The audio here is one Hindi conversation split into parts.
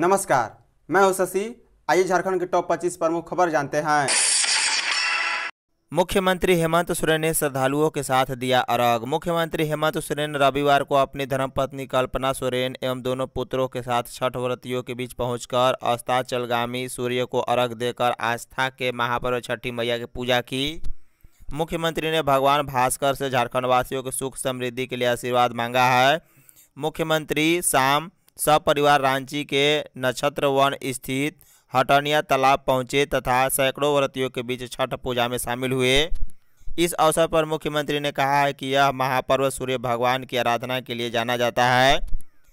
नमस्कार मैं हूं शशि आइए झारखंड के टॉप 25 प्रमुख खबर जानते हैं मुख्यमंत्री हेमंत सोरेन ने श्रद्धालुओं के साथ दिया अर्घ मुख्यमंत्री हेमंत सोरेन रविवार को अपनी धर्मपत्नी कल्पना सोरेन एवं दोनों पुत्रों के साथ छठ व्रतियों के बीच पहुंचकर अस्ताचलगामी सूर्य को अर्घ देकर आस्था के महापर्व छठी मैया की पूजा की मुख्यमंत्री ने भगवान भास्कर से झारखंडवासियों के सुख समृद्धि के लिए आशीर्वाद मांगा है मुख्यमंत्री शाम सपरिवार रांची के नक्षत्र वन स्थित हटनिया तालाब पहुंचे तथा सैकड़ों व्रतियों के बीच छठ पूजा में शामिल हुए इस अवसर पर मुख्यमंत्री ने कहा है कि यह महापर्व सूर्य भगवान की आराधना के लिए जाना जाता है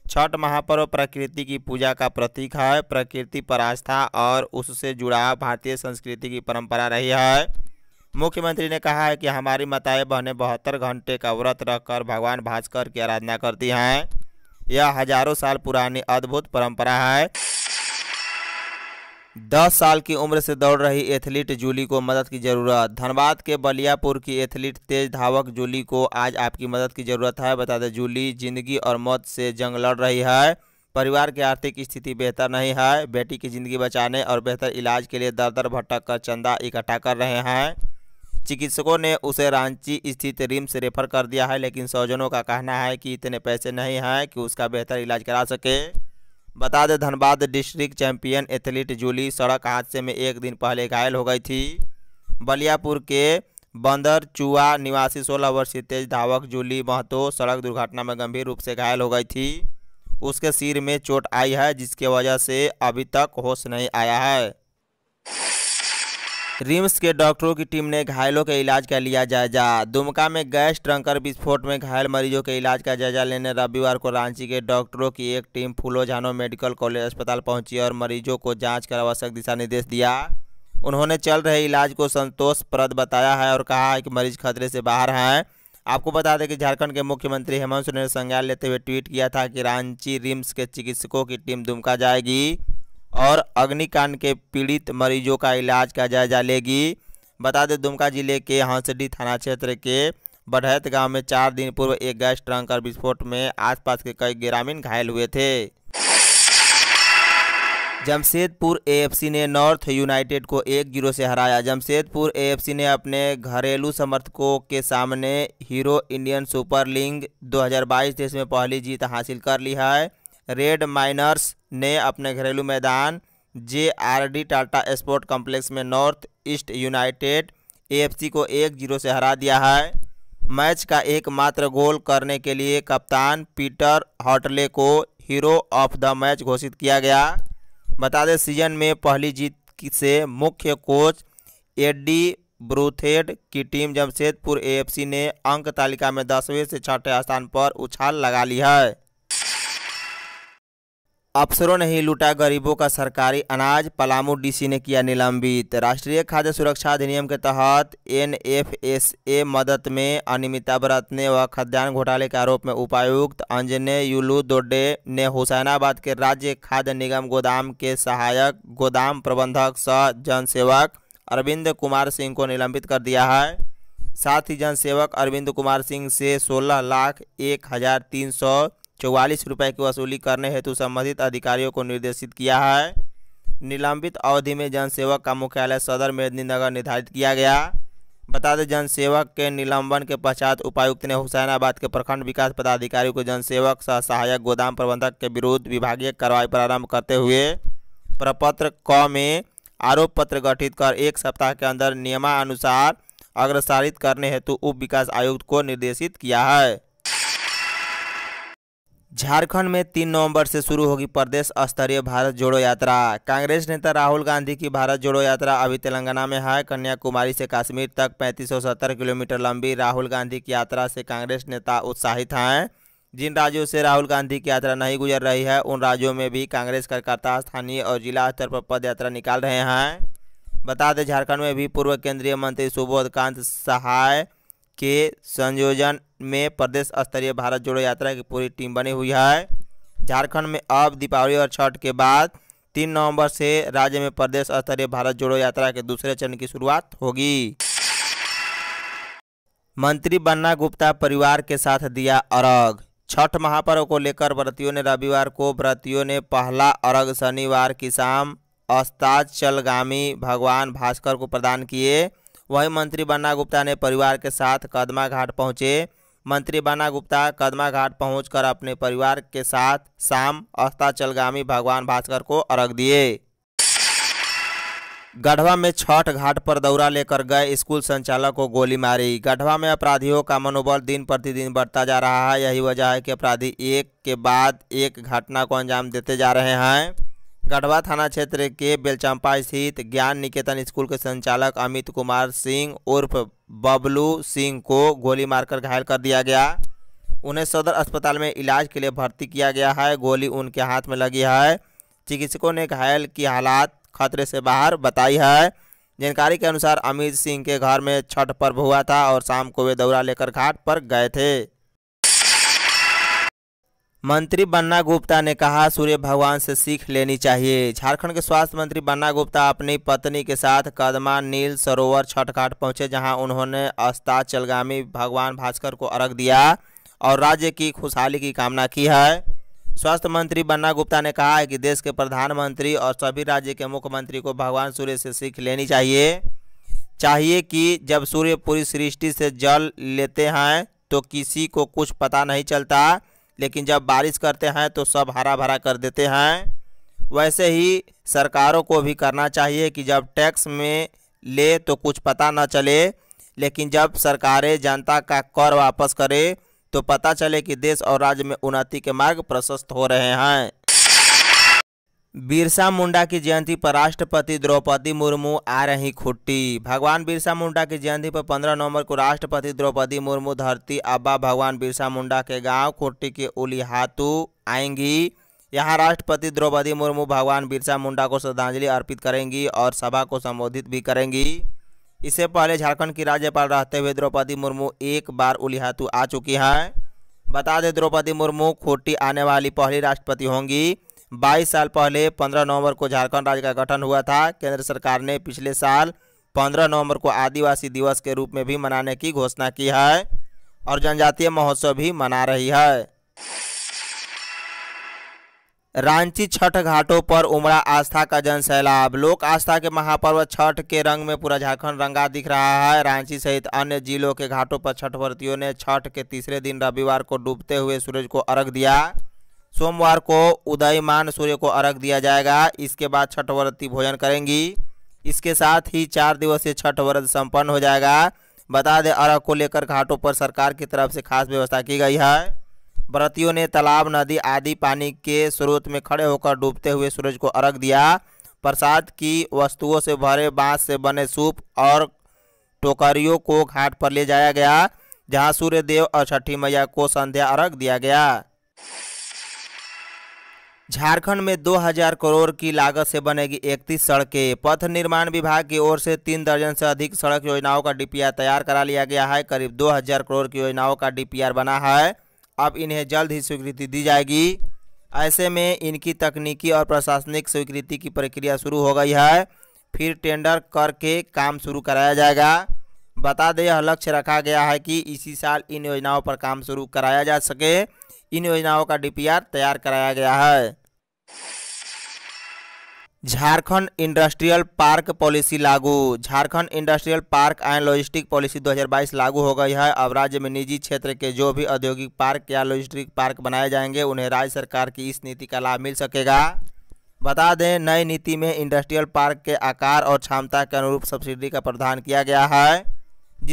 छठ महापर्व प्रकृति की पूजा का प्रतीक है प्रकृति पर आस्था और उससे जुड़ा भारतीय संस्कृति की परंपरा रही है मुख्यमंत्री ने कहा है कि हमारी माताएं बहनें बहत्तर घंटे का व्रत रखकर भगवान भास्कर की आराधना करती हैं यह हजारों साल पुरानी अद्भुत परंपरा है दस साल की उम्र से दौड़ रही एथलीट जूली को मदद की ज़रूरत धनबाद के बलियापुर की एथलीट तेज धावक जूली को आज आपकी मदद की ज़रूरत है बता दें जूली जिंदगी और मौत से जंग लड़ रही है परिवार की आर्थिक स्थिति बेहतर नहीं है बेटी की जिंदगी बचाने और बेहतर इलाज के लिए दर दर भटक कर चंदा इकट्ठा कर रहे हैं चिकित्सकों ने उसे रांची स्थित रिम्स रेफर कर दिया है लेकिन स्वजनों का कहना है कि इतने पैसे नहीं हैं कि उसका बेहतर इलाज करा सके बता दें Dhanbad district champion athlete Juli सड़क हादसे में एक दिन पहले घायल हो गई थी बलियापुर के बंदर चुआ निवासी सोलह वर्षीय तेज धावक जूली महतो सड़क दुर्घटना में गंभीर रूप से घायल हो गई थी उसके सिर में चोट आई है जिसकी वजह से अभी तक होश नहीं आया है रिम्स के डॉक्टरों की टीम ने घायलों के इलाज का लिया जायजा दुमका में गैस ट्रंकर विस्फोट में घायल मरीजों के इलाज का जायजा लेने रविवार को रांची के डॉक्टरों की एक टीम फूलोझानो मेडिकल कॉलेज अस्पताल पहुंची और मरीजों को जांच कर आवश्यक दिशा निर्देश दिया उन्होंने चल रहे इलाज को संतोषप्रद बताया है और कहा है कि मरीज खतरे से बाहर हैं आपको बता दें कि झारखंड के मुख्यमंत्री हेमंत सोरेन ने संज्ञान लेते हुए ट्वीट किया था कि रांची रिम्स के चिकित्सकों की टीम दुमका जाएगी और अग्निकांड के पीड़ित मरीजों का इलाज का जायजा लेगी बता दें दुमका जिले के हंसडी थाना क्षेत्र के बढ़ैत गांव में चार दिन पूर्व एक गैस ट्रंकर विस्फोट में आसपास के कई ग्रामीण घायल हुए थे जमशेदपुर एएफसी ने नॉर्थ यूनाइटेड को एक जीरो से हराया जमशेदपुर एएफसी ने अपने घरेलू समर्थकों के सामने हीरो इंडियन सुपर लीग 2022 देश में पहली जीत हासिल कर ली है रेड माइनर्स ने अपने घरेलू मैदान J R D Tata sport complex में नॉर्थ ईस्ट यूनाइटेड एएफसी को एक जीरो से हरा दिया है मैच का एकमात्र गोल करने के लिए कप्तान पीटर हॉटले को हीरो ऑफ द मैच घोषित किया गया बता दें सीजन में पहली जीत से मुख्य कोच एडी ब्रूथेड की टीम जमशेदपुर एएफसी ने अंक तालिका में दसवें से छठे स्थान पर उछाल लगा ली है अफसरों ने ही लूटा गरीबों का सरकारी अनाज पलामू डीसी ने किया निलंबित राष्ट्रीय खाद्य सुरक्षा अधिनियम के तहत एनएफएसए मदद में अनियमितता बरतने व खाद्यान्न घोटाले के आरोप में उपायुक्त अंजने युलू दोडे ने हुसैनाबाद के राज्य खाद्य निगम गोदाम के सहायक गोदाम प्रबंधक सह जनसेवक अरविंद कुमार सिंह को निलंबित कर दिया है साथ ही जनसेवक अरविंद कुमार सिंह से सोलह लाख एक हज़ार तीन सौ चौवालीस रुपये की वसूली करने हेतु संबंधित अधिकारियों को निर्देशित किया है निलंबित अवधि में जनसेवक का मुख्यालय सदर मेदनी नगर निर्धारित किया गया बता दें जनसेवक के निलंबन के पश्चात उपायुक्त ने हुसैनाबाद के प्रखंड विकास पदाधिकारी को जनसेवक सह सहायक गोदाम प्रबंधक के विरुद्ध विभागीय कार्रवाई प्रारंभ करते हुए प्रपत्र क में आरोप पत्र गठित कर एक सप्ताह के अंदर नियमानुसार अग्रसारित करने हेतु उप विकास आयुक्त को निर्देशित किया है झारखंड में तीन नवंबर से शुरू होगी प्रदेश स्तरीय भारत जोड़ो यात्रा कांग्रेस नेता राहुल गांधी की भारत जोड़ो यात्रा अभी तेलंगाना में है कन्याकुमारी से कश्मीर तक 3570 किलोमीटर लंबी राहुल गांधी की यात्रा से कांग्रेस नेता उत्साहित हैं जिन राज्यों से राहुल गांधी की यात्रा नहीं गुजर रही है उन राज्यों में भी कांग्रेस कार्यकर्ता स्थानीय और जिला स्तर पर पदयात्रा निकाल रहे हैं बता दें झारखंड में भी पूर्व केंद्रीय मंत्री सुबोधकांत सहाय के संयोजन में प्रदेश स्तरीय भारत जोड़ो यात्रा की पूरी टीम बनी हुई है झारखंड में अब दीपावली और छठ के बाद तीन नवंबर से राज्य में प्रदेश स्तरीय भारत जोड़ो यात्रा के दूसरे चरण की शुरुआत होगी मंत्री बन्ना गुप्ता परिवार के साथ दिया अर्घ छठ महापर्व को लेकर व्रतियों ने रविवार को व्रतियों ने पहला अर्घ शनिवार की शाम अस्ताचलगामी भगवान भास्कर को प्रदान किए वहीं मंत्री बन्ना गुप्ता ने परिवार के साथ कदमा घाट पहुँचे मंत्री बन्ना गुप्ता कदमा घाट पहुँच अपने परिवार के साथ शाम अस्ताचलगामी भगवान भास्कर को अर्घ दिए गढ़वा में छठ घाट पर दौरा लेकर गए स्कूल संचालक को गोली मारी गढ़वा में अपराधियों का मनोबल दिन प्रतिदिन बढ़ता जा रहा है यही वजह है कि अपराधी एक के बाद एक घटना को अंजाम देते जा रहे हैं गढ़वा थाना क्षेत्र के बेलचंपा स्थित ज्ञान निकेतन स्कूल के संचालक अमित कुमार सिंह उर्फ बबलू सिंह को गोली मारकर घायल कर दिया गया उन्हें सदर अस्पताल में इलाज के लिए भर्ती किया गया है गोली उनके हाथ में लगी है चिकित्सकों ने घायल की हालात खतरे से बाहर बताई है जानकारी के अनुसार अमित सिंह के घर में छठ पर्व हुआ था और शाम को वे दौरा लेकर घाट पर गए थे मंत्री बन्ना गुप्ता ने कहा सूर्य भगवान से सीख लेनी चाहिए झारखंड के स्वास्थ्य मंत्री बन्ना गुप्ता अपनी पत्नी के साथ कदमा नील सरोवर छठ घाट पहुंचे जहां उन्होंने अस्ताचलगामी भगवान भास्कर को अर्घ दिया और राज्य की खुशहाली की कामना की है स्वास्थ्य मंत्री बन्ना गुप्ता ने कहा है कि देश के प्रधानमंत्री और सभी राज्य के मुख्यमंत्री को भगवान सूर्य से सीख लेनी चाहिए चाहिए कि जब सूर्य पूरी सृष्टि से जल लेते हैं तो किसी को कुछ पता नहीं चलता लेकिन जब बारिश करते हैं तो सब हरा भरा कर देते हैं वैसे ही सरकारों को भी करना चाहिए कि जब टैक्स में ले तो कुछ पता न चले लेकिन जब सरकारें जनता का कर वापस करे तो पता चले कि देश और राज्य में उन्नति के मार्ग प्रशस्त हो रहे हैं बिरसा मुंडा की जयंती पर राष्ट्रपति द्रौपदी मुर्मू आ रही खुट्टी भगवान बिरसा मुंडा की जयंती पर 15 नवंबर को राष्ट्रपति द्रौपदी मुर्मू धरती अब्बा भगवान बिरसा मुंडा के गांव खुट्टी के उलिहातू आएंगी यहां राष्ट्रपति द्रौपदी मुर्मू भगवान बिरसा मुंडा को श्रद्धांजलि अर्पित करेंगी और सभा को संबोधित भी करेंगी इससे पहले झारखंड की राज्यपाल रहते हुए द्रौपदी मुर्मू एक बार उलिहातू आ चुकी हैं बता दें द्रौपदी मुर्मू खुट्टी आने वाली पहली राष्ट्रपति होंगी 22 साल पहले 15 नवंबर को झारखंड राज्य का गठन हुआ था केंद्र सरकार ने पिछले साल 15 नवंबर को आदिवासी दिवस के रूप में भी मनाने की घोषणा की है और जनजातीय महोत्सव भी मना रही है रांची छठ घाटों पर उमड़ा आस्था का जन सैलाब लोक आस्था के महापर्व छठ के रंग में पूरा झारखंड रंगा दिख रहा है रांची सहित अन्य जिलों के घाटों पर छठ व्रतियों ने छठ के तीसरे दिन रविवार को डूबते हुए सूरज को अर्घ दिया सोमवार को उदयमान सूर्य को अर्घ दिया जाएगा इसके बाद छठ व्रती भोजन करेंगी इसके साथ ही चार दिवसीय छठ व्रत संपन्न हो जाएगा बता दें अर्घ को लेकर घाटों पर सरकार की तरफ से खास व्यवस्था की गई है व्रतियों ने तालाब नदी आदि पानी के स्रोत में खड़े होकर डूबते हुए सूरज को अर्घ दिया प्रसाद की वस्तुओं से भरे बांस से बने सूप और टोकरियों को घाट पर ले जाया गया जहां सूर्य देव और छठी मैया को संध्या अर्घ दिया गया झारखंड में 2000 करोड़ की लागत से बनेगी इकतीस सड़कें पथ निर्माण विभाग की ओर से तीन दर्जन से अधिक सड़क योजनाओं का डीपीआर तैयार करा लिया गया है करीब 2000 करोड़ की योजनाओं का डीपीआर बना है अब इन्हें जल्द ही स्वीकृति दी जाएगी ऐसे में इनकी तकनीकी और प्रशासनिक स्वीकृति की प्रक्रिया शुरू हो गई है फिर टेंडर करके काम शुरू कराया जाएगा बता दें यह लक्ष्य रखा गया है कि इसी साल इन योजनाओं पर काम शुरू कराया जा सके इन योजनाओं का डीपीआर तैयार कराया गया है झारखंड इंडस्ट्रियल पार्क पॉलिसी लागू Jharkhand industrial park and logistic policy 2022 लागू हो गई है अब राज्य में निजी क्षेत्र के जो भी औद्योगिक पार्क या लॉजिस्टिक पार्क बनाए जाएंगे उन्हें राज्य सरकार की इस नीति का लाभ मिल सकेगा बता दें नई नीति में इंडस्ट्रियल पार्क के आकार और क्षमता के अनुरूप सब्सिडी का प्रावधान किया गया है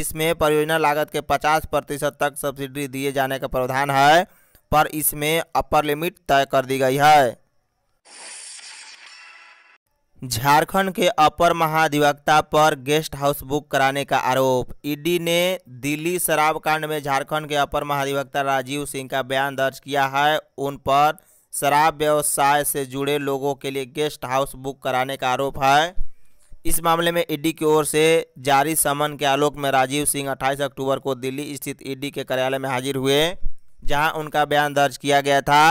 जिसमें परियोजना लागत के पचास प्रतिशत तक सब्सिडी दिए जाने का प्रावधान है पर इसमें अपर लिमिट तय कर दी गई है झारखंड के अपर महाधिवक्ता पर गेस्ट हाउस बुक कराने का आरोप ईडी ने दिल्ली शराब कांड में झारखंड के अपर महाधिवक्ता राजीव सिंह का बयान दर्ज किया है उन पर शराब व्यवसाय से जुड़े लोगों के लिए गेस्ट हाउस बुक कराने का आरोप है इस मामले में ईडी की ओर से जारी समन के आलोक में राजीव सिंह 28 अक्टूबर को दिल्ली स्थित ईडी के कार्यालय में हाजिर हुए जहां उनका बयान दर्ज किया गया था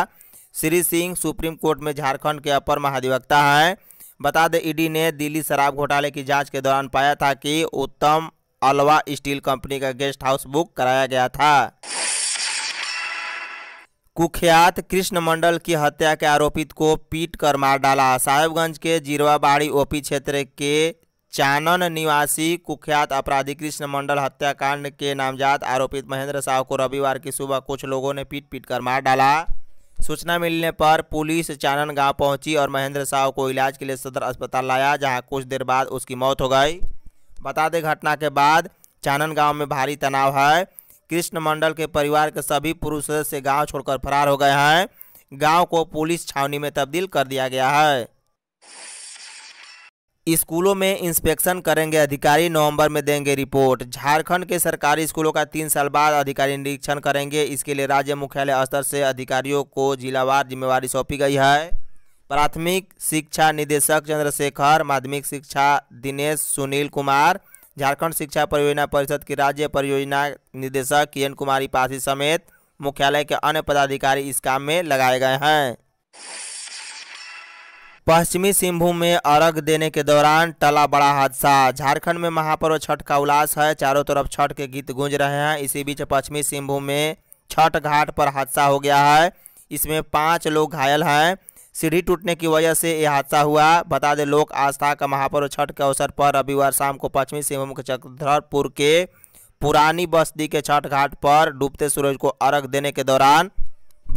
श्री सिंह सुप्रीम कोर्ट में झारखंड के अपर महाधिवक्ता हैं बता दें ईडी ने दिल्ली शराब घोटाले की जांच के दौरान पाया था कि उत्तम अलवा स्टील कंपनी का गेस्ट हाउस बुक कराया गया था कुख्यात कृष्ण मंडल की हत्या के आरोपित को पीट कर मार डाला साहेबगंज के जीरवाबाड़ी ओपी क्षेत्र के चानन निवासी कुख्यात अपराधी कृष्ण मंडल हत्याकांड के नामजात आरोपित महेंद्र साहू को रविवार की सुबह कुछ लोगों ने पीट पीट कर मार डाला सूचना मिलने पर पुलिस चानन गांव पहुंची और महेंद्र साहू को इलाज के लिए सदर अस्पताल लाया जहां कुछ देर बाद उसकी मौत हो गई बता दें घटना के बाद चानन गांव में भारी तनाव है कृष्ण मंडल के परिवार के सभी पुरुष सदस्य गांव छोड़कर फरार हो गए हैं गांव को पुलिस छावनी में तब्दील कर दिया गया है स्कूलों में इंस्पेक्शन करेंगे अधिकारी नवंबर में देंगे रिपोर्ट झारखंड के सरकारी स्कूलों का तीन साल बाद अधिकारी निरीक्षण करेंगे इसके लिए राज्य मुख्यालय स्तर से अधिकारियों को जिलावार जिम्मेवारी सौंपी गई है प्राथमिक शिक्षा निदेशक चंद्रशेखर माध्यमिक शिक्षा दिनेश सुनील कुमार झारखंड शिक्षा परियोजना परिषद की राज्य परियोजना निदेशक किरण कुमारी पासी समेत मुख्यालय के अन्य पदाधिकारी इस काम में लगाए गए हैं पश्चिमी सिंहभूम में अर्घ देने के दौरान टला बड़ा हादसा झारखंड में महापर्व छठ का उल्लास है चारों तरफ छठ के गीत गूंज रहे हैं इसी बीच पश्चिमी सिंहभूम में छठ घाट पर हादसा हो गया है इसमें पाँच लोग घायल हैं सीढ़ी टूटने की वजह से यह हादसा हुआ बता दें लोक आस्था का महापर्व छठ के अवसर पर रविवार शाम को पश्चिमी सिंहभूम के चक्रधरपुर के पुरानी बस्ती के छठ घाट पर डूबते सूरज को अर्घ देने के दौरान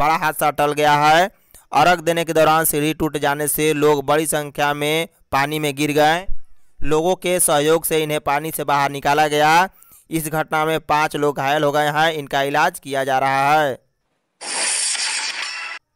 बड़ा हादसा टल गया है अर्घ देने के दौरान सीढ़ी टूट जाने से लोग बड़ी संख्या में पानी में गिर गए लोगों के सहयोग से इन्हें पानी से बाहर निकाला गया इस घटना में पाँच लोग घायल हो गए हैं इनका इलाज किया जा रहा है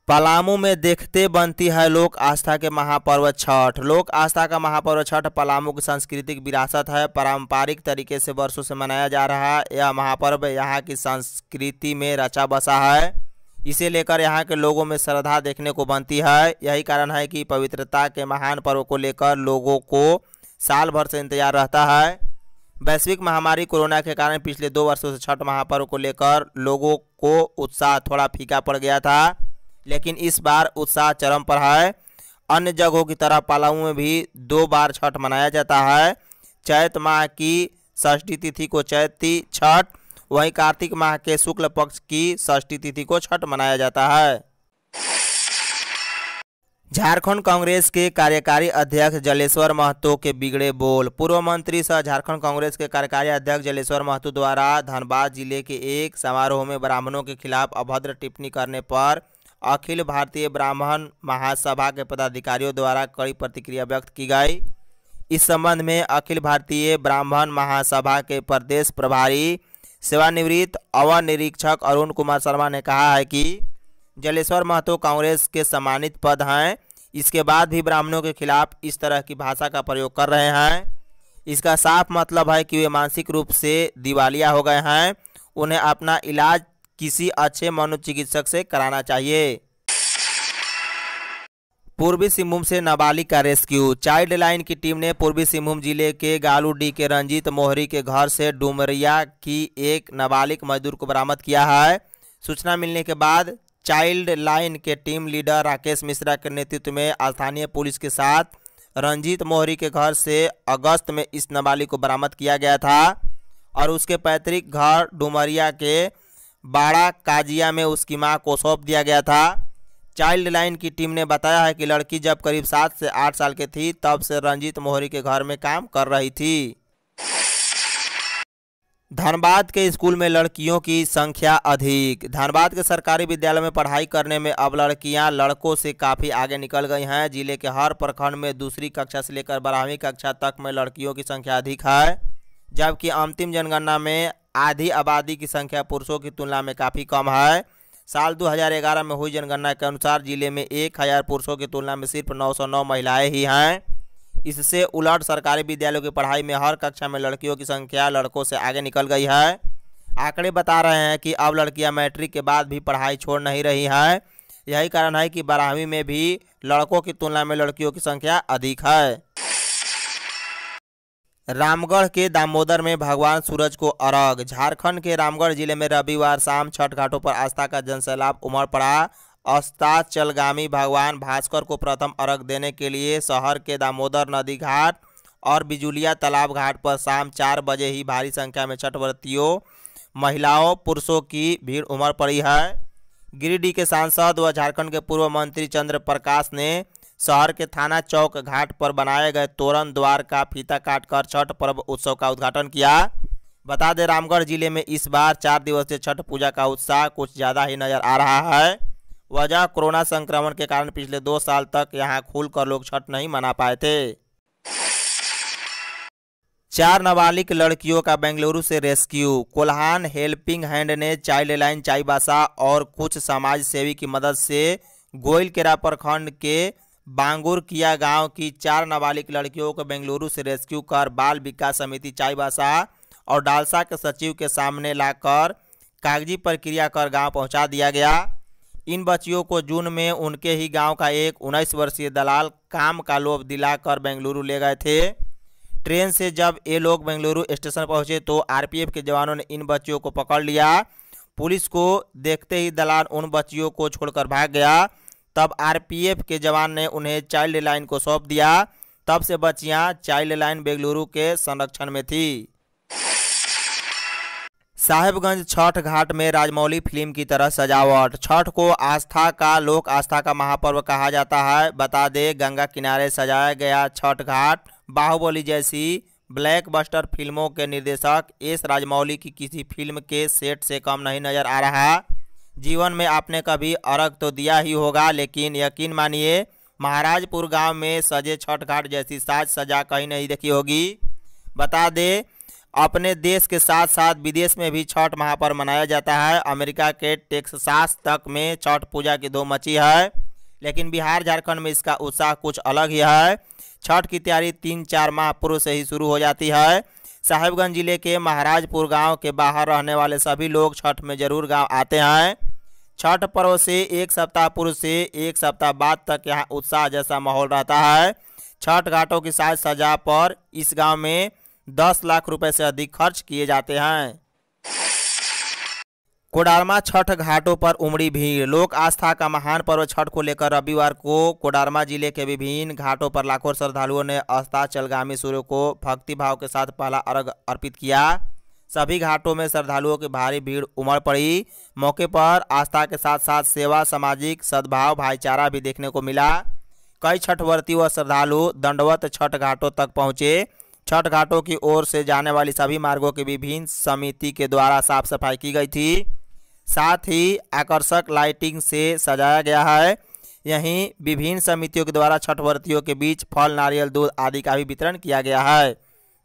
पलामू में देखते बनती है लोक आस्था के महापर्व छठ लोक आस्था का महापर्व छठ पलामू की सांस्कृतिक विरासत है पारंपरिक तरीके से वर्षों से मनाया जा रहा है यह महापर्व यहाँ की संस्कृति में रचा बसा है इसे लेकर यहाँ के लोगों में श्रद्धा देखने को बनती है यही कारण है कि पवित्रता के महान पर्व को लेकर लोगों को साल भर से इंतजार रहता है वैश्विक महामारी कोरोना के कारण पिछले दो वर्षों से छठ महापर्व को लेकर लोगों को उत्साह थोड़ा फीका पड़ गया था लेकिन इस बार उत्साह चरम पर है अन्य जगहों की तरह पालाऊ में भी दो बार छठ मनाया जाता है चैत माह की षष्ठी तिथि को चैती छठ वहीं कार्तिक माह के शुक्ल पक्ष की षष्ठी तिथि को छठ मनाया जाता है झारखंड कांग्रेस के कार्यकारी अध्यक्ष जलेश्वर महतो के बिगड़े बोल पूर्व मंत्री सह झारखंड कांग्रेस के कार्यकारी अध्यक्ष जलेश्वर महतो द्वारा धनबाद जिले के एक समारोह में ब्राह्मणों के खिलाफ अभद्र टिप्पणी करने पर अखिल भारतीय ब्राह्मण महासभा के पदाधिकारियों द्वारा कड़ी प्रतिक्रिया व्यक्त की गई इस संबंध में अखिल भारतीय ब्राह्मण महासभा के प्रदेश प्रभारी सेवानिवृत्त अवर निरीक्षक अरुण कुमार शर्मा ने कहा है कि जलेश्वर महतो कांग्रेस के सम्मानित पद हैं इसके बाद भी ब्राह्मणों के खिलाफ इस तरह की भाषा का प्रयोग कर रहे हैं इसका साफ मतलब है कि वे मानसिक रूप से दिवालिया हो गए हैं उन्हें अपना इलाज किसी अच्छे मनोचिकित्सक से कराना चाहिए पूर्वी सिंहभूम से नाबालिग का रेस्क्यू चाइल्ड लाइन की टीम ने पूर्वी सिंहभूम जिले के गालूडी के रंजीत मोहरी के घर से डुमरिया की एक नाबालिग मजदूर को बरामद किया है सूचना मिलने के बाद चाइल्ड लाइन के टीम लीडर राकेश मिश्रा के नेतृत्व में स्थानीय पुलिस के साथ रंजीत मोहरी के घर से अगस्त में इस नाबालिग को बरामद किया गया था और उसके पैतृक घर डुमरिया के बाड़ा काजिया में उसकी मां को सौंप दिया गया था चाइल्ड लाइन की टीम ने बताया है कि लड़की जब करीब सात से आठ साल की थी तब से रंजीत मोहरी के घर में काम कर रही थी धनबाद के स्कूल में लड़कियों की संख्या अधिक धनबाद के सरकारी विद्यालय में पढ़ाई करने में अब लड़कियां लड़कों से काफ़ी आगे निकल गई हैं जिले के हर प्रखंड में दूसरी कक्षा से लेकर बारहवीं कक्षा तक में लड़कियों की संख्या अधिक है जबकि अंतिम जनगणना में आधी आबादी की संख्या पुरुषों की तुलना में काफ़ी कम है साल 2011 में हुई जनगणना के अनुसार जिले में एक हज़ार पुरुषों की तुलना में सिर्फ 909 महिलाएं ही हैं इससे उलट सरकारी विद्यालयों की पढ़ाई में हर कक्षा में लड़कियों की संख्या लड़कों से आगे निकल गई है आंकड़े बता रहे हैं कि अब लड़कियां मैट्रिक के बाद भी पढ़ाई छोड़ नहीं रही हैं यही कारण है कि बारहवीं में भी लड़कों की तुलना में लड़कियों की संख्या अधिक है रामगढ़ के दामोदर में भगवान सूरज को अर्घ झारखंड के रामगढ़ जिले में रविवार शाम छठ घाटों पर आस्था का जनसैलाब उमड़ पड़ा चलगामी भगवान भास्कर को प्रथम अर्घ देने के लिए शहर के दामोदर नदी घाट और बिजुलिया तालाब घाट पर शाम चार बजे ही भारी संख्या में छठ व्रतियों महिलाओं पुरुषों की भीड़ उमड़ पड़ी है गिरिडीह के सांसद व झारखंड के पूर्व मंत्री चंद्र प्रकाश ने शहर के थाना चौक घाट पर बनाए गए तोरण द्वार का फीता काटकर छठ पर्व उत्सव का उद्घाटन किया बता दें रामगढ़ जिले में इस बार चार दिवसीय छठ पूजा का उत्साह कुछ ज़्यादा ही नज़र आ रहा है वजह कोरोना संक्रमण के कारण पिछले दो साल तक यहाँ खुलकर लोग छठ नहीं मना पाए थे चार नाबालिग लड़कियों का बेंगलुरु से रेस्क्यू कोल्हान हेल्पिंग हैंड ने चाइल्ड लाइन चाईबासा और कुछ समाज सेवी की मदद से गोयल प्रखंड के बांगुर किया गांव की चार नाबालिग लड़कियों को बेंगलुरु से रेस्क्यू कर बाल विकास समिति चाईबासा और डालसा के सचिव के सामने लाकर कागजी प्रक्रिया कर गांव पहुंचा दिया गया इन बच्चियों को जून में उनके ही गांव का एक उन्नीस वर्षीय दलाल काम का लोभ दिलाकर बेंगलुरु ले गए थे ट्रेन से जब ये लोग बेंगलुरु स्टेशन पहुँचे तो आर के जवानों ने इन बच्चियों को पकड़ लिया पुलिस को देखते ही दलाल उन बच्चियों को छोड़कर भाग गया तब आरपीएफ के जवान ने उन्हें चाइल्ड लाइन को सौंप दिया तब से बच्चियां चाइल्ड लाइन बेंगलुरु के संरक्षण में थी साहेबगंज छठ घाट में राजमौली फिल्म की तरह सजावट छठ को आस्था का लोक आस्था का महापर्व कहा जाता है बता दे गंगा किनारे सजाया गया छठ घाट बाहुबली जैसी ब्लैकबस्टर फिल्मों के निर्देशक एस राजमौली की किसी फिल्म के सेट से कम नहीं नजर आ रहा जीवन में आपने कभी अर्घ तो दिया ही होगा लेकिन यकीन मानिए महाराजपुर गांव में सजे छठ घाट जैसी साज सजा कहीं नहीं देखी होगी बता दे अपने देश के साथ साथ विदेश में भी छठ महापर्व मनाया जाता है अमेरिका के टेक्सास तक में छठ पूजा की दो मची है लेकिन बिहार झारखंड में इसका उत्साह कुछ अलग ही है छठ की तैयारी तीन चार माह पूर्व से ही शुरू हो जाती है साहेबगंज जिले के महाराजपुर गांव के बाहर रहने वाले सभी लोग छठ में जरूर गांव आते हैं छठ पर्व से एक सप्ताह पूर्व से एक सप्ताह बाद तक यहाँ उत्साह जैसा माहौल रहता है छठ घाटों की साज सजा पर इस गांव में दस लाख रुपए से अधिक खर्च किए जाते हैं कोडारमा छठ घाटों पर उमड़ी भीड़ लोक आस्था का महान पर्व छठ को लेकर रविवार को कोडारमा जिले के विभिन्न घाटों पर लाखों श्रद्धालुओं ने अस्ताचलगामी सूर्य को भक्तिभाव के साथ पहला अर्घ अर्पित किया सभी घाटों में श्रद्धालुओं की भारी भीड़ उमड़ पड़ी मौके पर आस्था के साथ साथ सेवा सामाजिक सद्भाव भाईचारा भी देखने को मिला कई छठ व श्रद्धालु दंडवत छठ घाटों तक पहुँचे छठ घाटों की ओर से जाने वाली सभी मार्गों की विभिन्न समिति के द्वारा साफ सफाई की गई थी साथ ही आकर्षक लाइटिंग से सजाया गया है यहीं विभिन्न समितियों के द्वारा छठ के बीच फल नारियल दूध आदि का भी वितरण किया गया है